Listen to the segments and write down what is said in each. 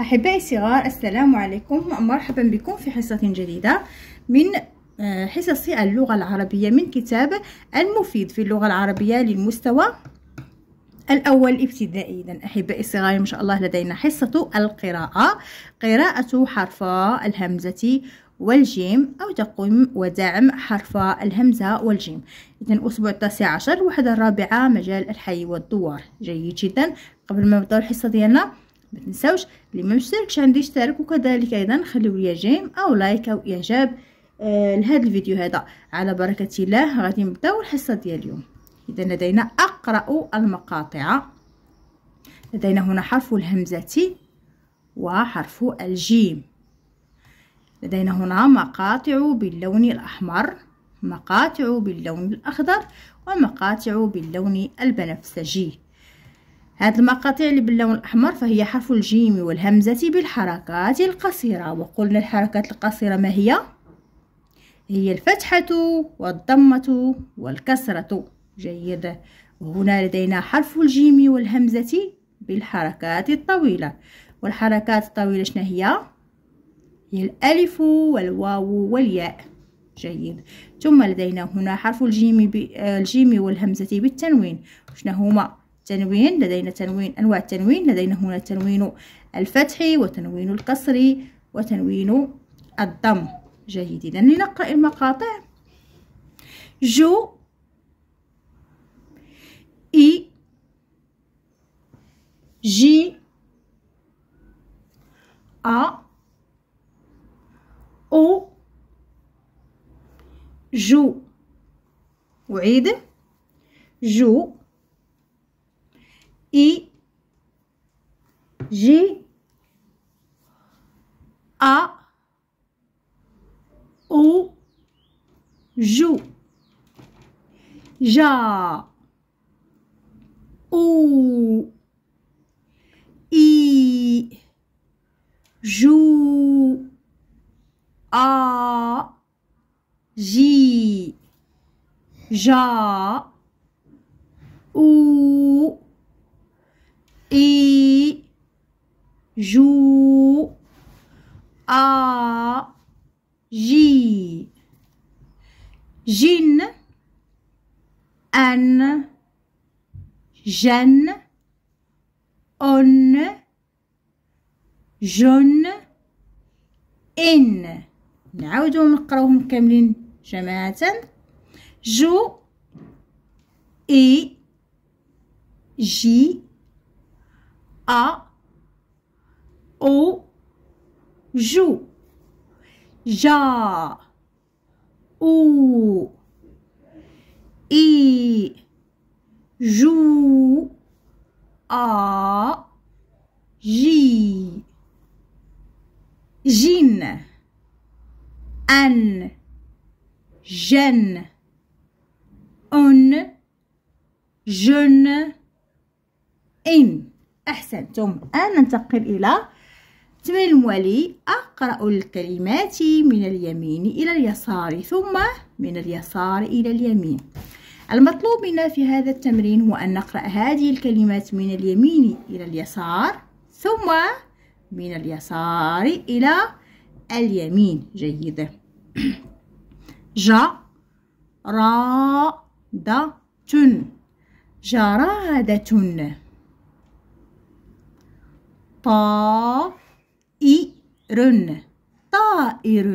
أحبائي الصغار السلام عليكم مرحبا بكم في حصة جديدة من آه، حصص اللغة العربية من كتاب المفيد في اللغة العربية للمستوى الأول ابتدائي إذا أحبائي الصغار إن شاء الله لدينا حصة القراءة قراءة حرف الهمزة والجيم أو تقوم ودعم حرف الهمزة والجيم إذا أسبوع التاسع عشر الوحدة الرابعة مجال الحي والدوار جيد جدا قبل ما نبدأ الحصة ديالنا ما تنساوش اللي ما مشتركش عندي يشترك وكذلك ايضا خليو ليا جيم او لايك او اعجاب آه لهذا الفيديو هذا على بركه الله غادي نبداو الحصه ديال اليوم اذا لدينا اقرا المقاطع لدينا هنا حرف الهمزه وحرف الجيم لدينا هنا مقاطع باللون الأحمر مقاطع باللون الأخضر ومقاطع باللون البنفسجي هاد المقاطع اللي باللون الأحمر فهي حرف الجيم والهمزة بالحركات القصيرة وقلنا الحركات القصيرة ما هي؟ هي الفتحة والضمة والكسرة جيد وهنا لدينا حرف الجيم والهمزة بالحركات الطويلة والحركات الطويلة شنو هي؟ هي الألف والواو والياء جيد ثم لدينا هنا حرف الجيم, الجيم والهمزة بالتنوين شنو هما؟ تنوين لدينا تنوين أنواع التنوين لدينا هنا تنوين الفتحي وتنوين القصري وتنوين الضم جيد إذا لنقرأ المقاطع جو إي جي أ أو جو أعيد جو I, G, A, O, joue. Ja, O, I, joue. A, J, Ja, جو آ جي جن أن جن أن جن إن نعاودو نقراوهم كاملين جماعة جو إي جي أ أو جو جا أو إي جو آ جي جن أن جن أن جن إن أحسنتم الآن ننتقل إلى التمرين الموالي أقرأ الكلمات من اليمين إلى اليسار ثم من اليسار إلى اليمين المطلوب منا في هذا التمرين هو أن نقرأ هذه الكلمات من اليمين إلى اليسار ثم من اليسار إلى اليمين جيدة جا را دا تن جرادة طا إئر طائر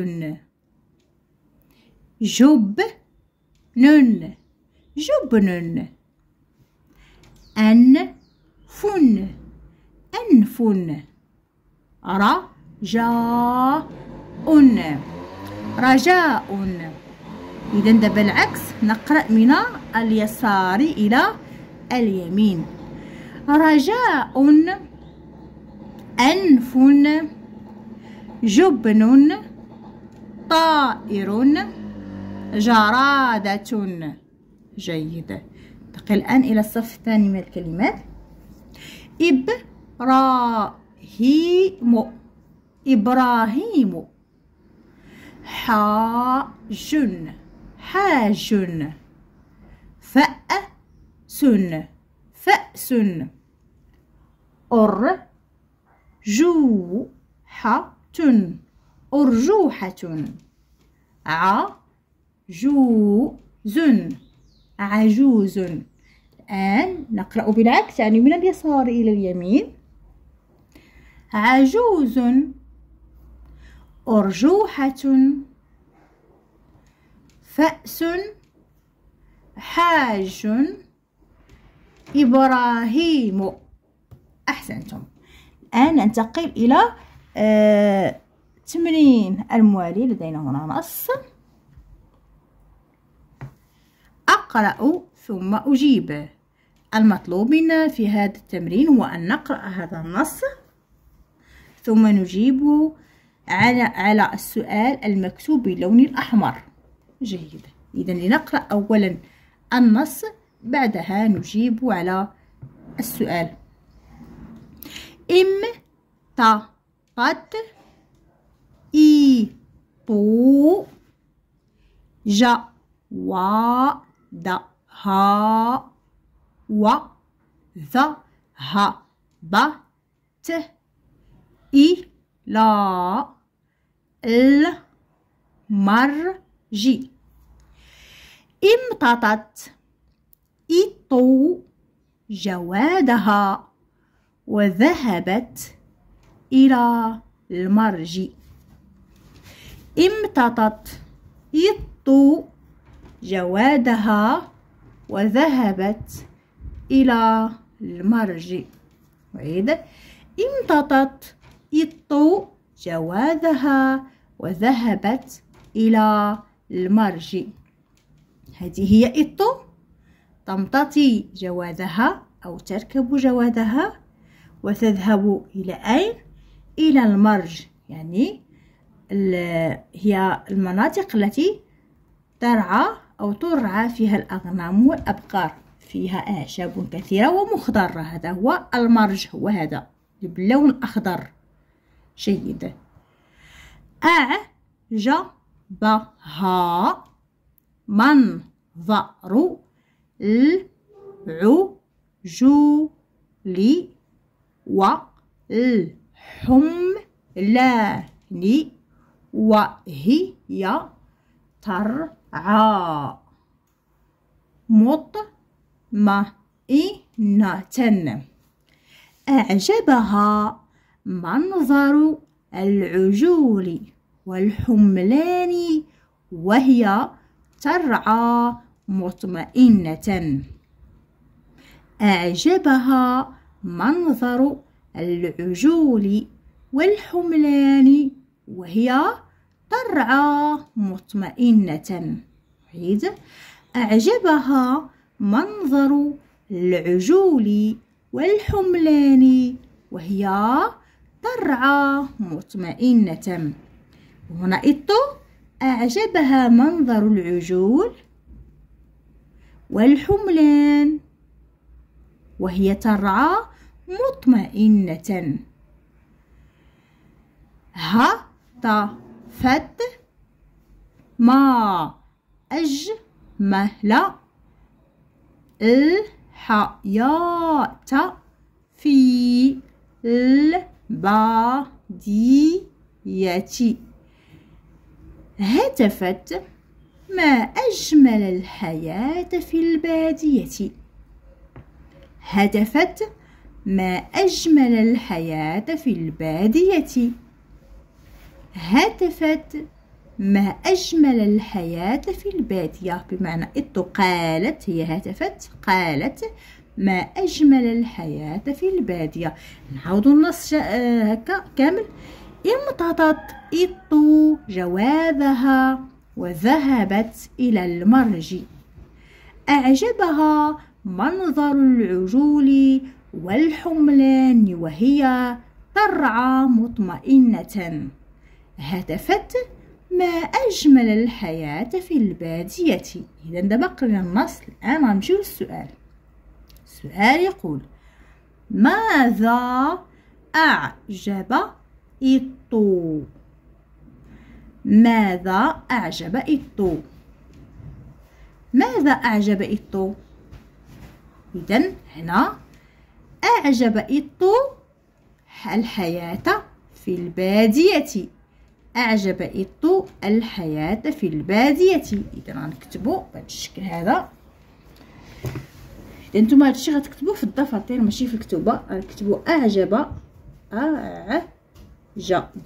جبن جبن أنف أنف رجاء رجاء إذا ده بالعكس نقرأ من اليسار إلى اليمين رجاء أنف جبن طائر جرادة جيد ننتقل الآن إلى الصف الثاني من الكلمات إبراهيم إبراهيم حاج حاج فأس فأس أر جوحة أرجوحة عجوز عجوز الآن نقرأ بالعكس يعني من اليسار إلى اليمين عجوز أرجوحة فأس حاج إبراهيم أحسنتم الآن ننتقل إلى آه، تمرين الموالي لدينا هنا نص أقرأ ثم أجيب المطلوب منا في هذا التمرين هو أن نقرأ هذا النص ثم نجيب على على السؤال المكتوب باللون الأحمر جيد إذا لنقرأ أولا النص بعدها نجيب على السؤال امتطت إيطو جوادها إم تا تت امتطت إيطو جوادها وذهبت إلى المرج امتطت يط جوادها وذهبت إلى المرج عيد امتطت الطو جوادها وذهبت إلى المرج هذه هي إطو تمتطي جوادها أو تركب جوادها وتذهب إلى أين؟ إلى المرج يعني هي المناطق التي ترعى أو ترعى فيها الأغنام والأبقار فيها أعشاب كثيرة ومخضرة هذا هو المرج هو هذا باللون الاخضر جيد أع ج ب ه من ظأر ل ع ج ل والحملان وهي ترعى مطمئنة أعجبها منظر العجول والحملان وهي ترعى مطمئنة أعجبها منظر العجول والحملان وهي ترعى مطمئنة عيد أعجبها منظر العجول والحملان وهي ترعى مطمئنة هنا إطو أعجبها منظر العجول والحملان وهي ترعى مطمئنة هطفت ما أجمل الحياة في البادية هتفت ما أجمل الحياة في البادية هدفت ما أجمل الحياة في البادية هتفت ما أجمل الحياة في البادية بمعنى إط قالت هي هتفت قالت ما أجمل الحياة في البادية نعود النص آه، هكا كامل امتطت إط جوابها وذهبت إلى المرج أعجبها منظر العجول والحملان وهي ترعى مطمئنة هتفت ما أجمل الحياة في البادية إذا ده بقرنا النص الآن نمشي للسؤال السؤال يقول ماذا أعجب الطو ماذا أعجب الطو ماذا أعجب الطو إذا هنا أعجب إطو الحياة في البادية أعجب إطو الحياة في البادية إذا غنكتبو بهذا الشكل هذا إذا نتوما هادشي غتكتبوه في الضفادير ماشي في الكتوبة غنكتبو أعجب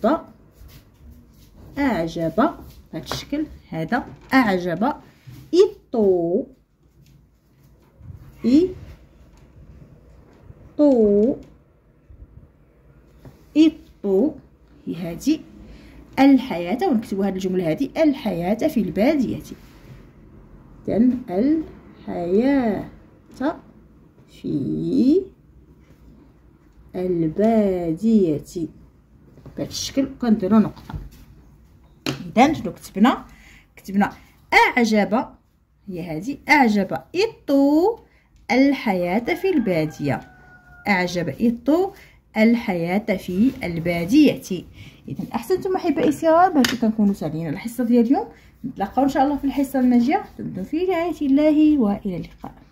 ض أعجب بهذا الشكل هذا أعجب إطو إي طو إطو هي هادي الحياة ونكتبوا هاد الجملة هادي الحياة في البادية إذن الحياة في البادية بهذا الشكل كنديرو نقطة إذن شنو كتبنا كتبنا أعجب هي هادي أعجب إطو الحياة في البادية أعجب إيطو الحياة في البادية إذا أحسنتم أحبائي الصغار باش كنكونوا ساليين الحصة ديال اليوم نتلاقاو إن شاء الله في الحصة الماجية دمتم في رعاية الله وإلى اللقاء